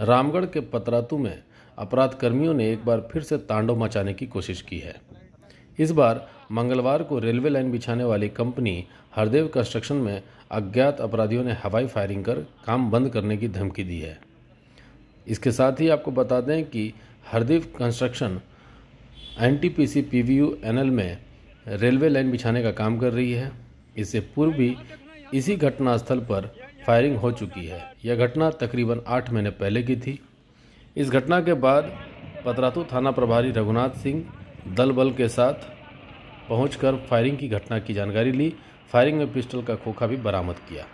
रामगढ़ के पतरातू में अपराध कर्मियों ने एक बार फिर से तांडव मचाने की कोशिश की है इस बार मंगलवार को रेलवे लाइन बिछाने वाली कंपनी हरदेव कंस्ट्रक्शन में अज्ञात अपराधियों ने हवाई फायरिंग कर काम बंद करने की धमकी दी है इसके साथ ही आपको बता दें कि Hardev construction N T U N L में रेलवे लाइन बिछाने का काम कर रही है इससे पूर्व भी इसी घटनास्थल पर फायरिंग हो चुकी है यह घटना तकरीबन आठ महीने पहले की थी इस घटना के बाद पतरातू थाना प्रभारी रघुनाथ सिंह दल बल के साथ पहुंचकर फायरिंग की घटना की जानकारी ली फायरिंग में पिस्टल का खोखा भी बरामद किया